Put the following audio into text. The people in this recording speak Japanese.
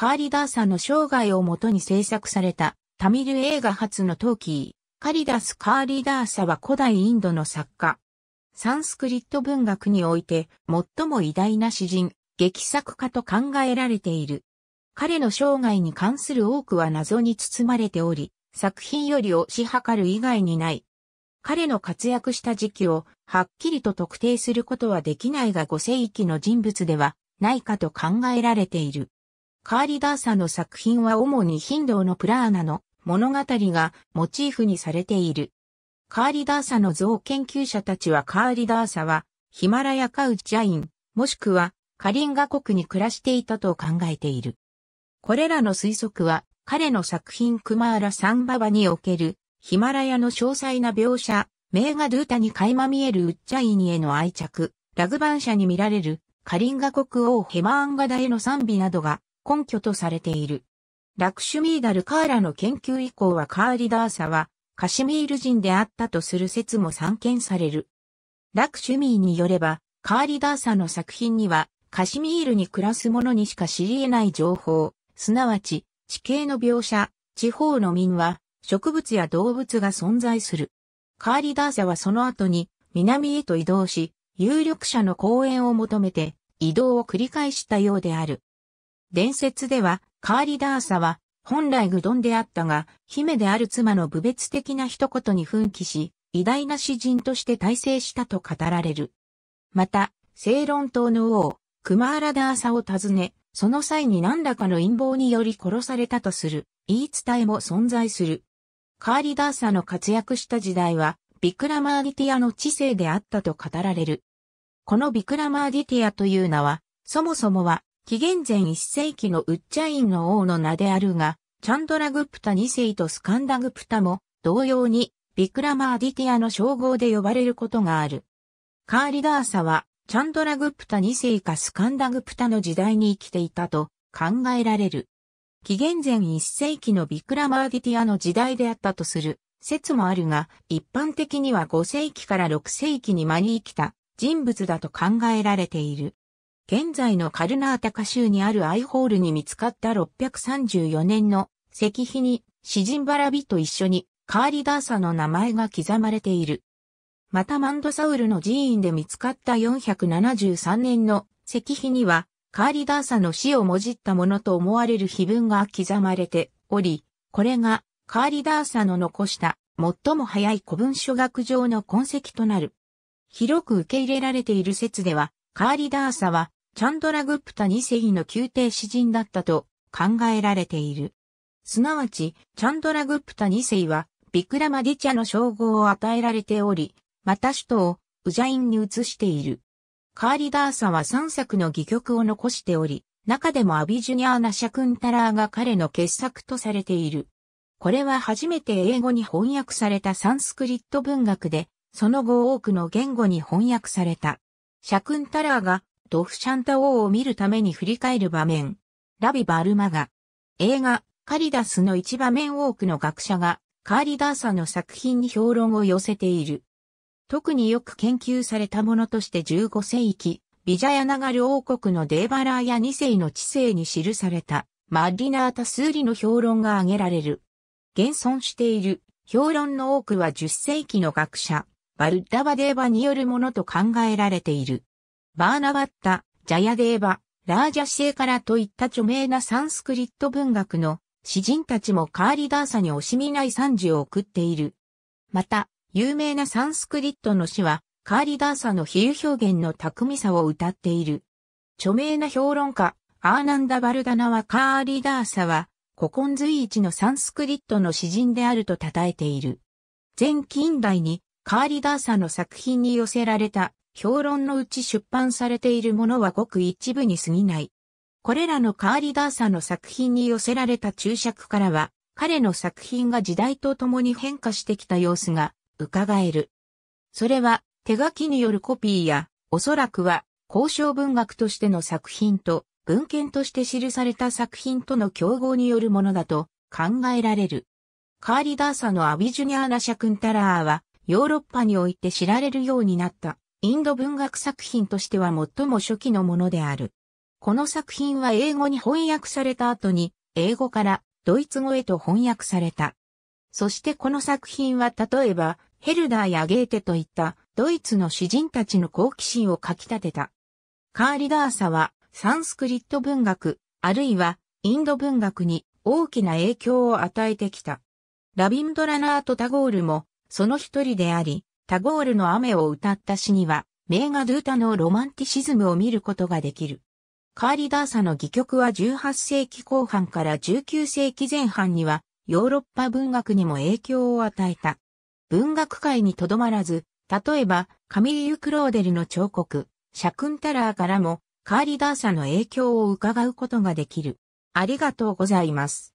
カーリダーサの生涯をもとに制作された、タミル映画初のトーキー、カリダス・カーリダーサは古代インドの作家。サンスクリット文学において、最も偉大な詩人、劇作家と考えられている。彼の生涯に関する多くは謎に包まれており、作品よりをし量る以外にない。彼の活躍した時期をはっきりと特定することはできないが5世紀の人物ではないかと考えられている。カーリダーサの作品は主にヒンドーのプラーナの物語がモチーフにされている。カーリダーサの像研究者たちはカーリダーサはヒマラヤカウジャイン、もしくはカリンガ国に暮らしていたと考えている。これらの推測は彼の作品クマーラ・サンババにおけるヒマラヤの詳細な描写、名画ドゥータに垣間見えるウッチャイニへの愛着、ラグバン社に見られるカリンガ国王ヘマーンガダへの賛美などが根拠とされている。ラクシュミーダ・ルカーラの研究以降はカーリダーサはカシミール人であったとする説も散見される。ラクシュミーによれば、カーリダーサの作品には、カシミールに暮らす者にしか知り得ない情報、すなわち、地形の描写、地方の民は、植物や動物が存在する。カーリダーサはその後に、南へと移動し、有力者の講演を求めて、移動を繰り返したようである。伝説では、カーリダーサは、本来愚鈍であったが、姫である妻の部別的な一言に奮起し、偉大な詩人として大成したと語られる。また、正論島の王、クマーラダーサを訪ね、その際に何らかの陰謀により殺されたとする、言い伝えも存在する。カーリダーサの活躍した時代は、ビクラマーディティアの知性であったと語られる。このビクラマーディティアという名は、そもそもは紀元前1世紀のウッチャインの王の名であるが、チャンドラグプタ2世とスカンダグプタも同様にビクラマーディティアの称号で呼ばれることがある。カーリダーサはチャンドラグプタ2世かスカンダグプタの時代に生きていたと考えられる。紀元前1世紀のビクラマーディティアの時代であったとする説もあるが、一般的には5世紀から6世紀に間に生きた人物だと考えられている。現在のカルナータカ州にあるアイホールに見つかった634年の石碑にシジンバラビと一緒にカーリダーサの名前が刻まれている。またマンドサウルの寺院で見つかった473年の石碑にはカーリダーサの死をもじったものと思われる碑文が刻まれており、これがカーリダーサの残した最も早い古文書学上の痕跡となる。広く受け入れられている説では、カーリダーサはチャンドラグプタ2世の宮廷詩人だったと考えられている。すなわち、チャンドラグプタ2世は、ビクラマディチャの称号を与えられており、また首都をウジャインに移している。カーリダーサは3作の戯曲を残しており、中でもアビジュニャーナ・シャクンタラーが彼の傑作とされている。これは初めて英語に翻訳されたサンスクリット文学で、その後多くの言語に翻訳された。シャクンタラーがドフシャンタ王を見るために振り返る場面。ラビ・バルマガ。映画、カリダスの一場面多くの学者が、カーリダーサの作品に評論を寄せている。特によく研究されたものとして15世紀、ビジャヤナガル王国のデーバラーや2世の知性に記された、マッリナータ・スーリの評論が挙げられる。現存している評論の多くは10世紀の学者、バルダバデーバによるものと考えられている。バーナバッタ、ジャヤデーバ、ラージャシエからといった著名なサンスクリット文学の詩人たちもカーリダーサに惜しみない賛辞を送っている。また、有名なサンスクリットの詩は、カーリダーサの比喩表現の巧みさを歌っている。著名な評論家、アーナンダ・バルダナはカーリダーサは、古今随一のサンスクリットの詩人であると称えている。全近代にカーリダーサの作品に寄せられた評論のうち出版されているものはごく一部に過ぎない。これらのカーリダーサの作品に寄せられた注釈からは、彼の作品が時代とともに変化してきた様子が伺える。それは手書きによるコピーや、おそらくは交渉文学としての作品と文献として記された作品との競合によるものだと考えられる。カーリダーサのアビジュニアーナ・シャクンタラーはヨーロッパにおいて知られるようになった。インド文学作品としては最も初期のものである。この作品は英語に翻訳された後に、英語からドイツ語へと翻訳された。そしてこの作品は例えば、ヘルダーやゲーテといったドイツの詩人たちの好奇心をかき立てた。カーリダーサはサンスクリット文学、あるいはインド文学に大きな影響を与えてきた。ラビンドラナート・タゴールもその一人であり、タゴールの雨を歌った詩には、名画ドゥータのロマンティシズムを見ることができる。カーリダーサの戯曲は18世紀後半から19世紀前半には、ヨーロッパ文学にも影響を与えた。文学界にとどまらず、例えば、カミリュ・クローデルの彫刻、シャクンタラーからも、カーリダーサの影響を伺うことができる。ありがとうございます。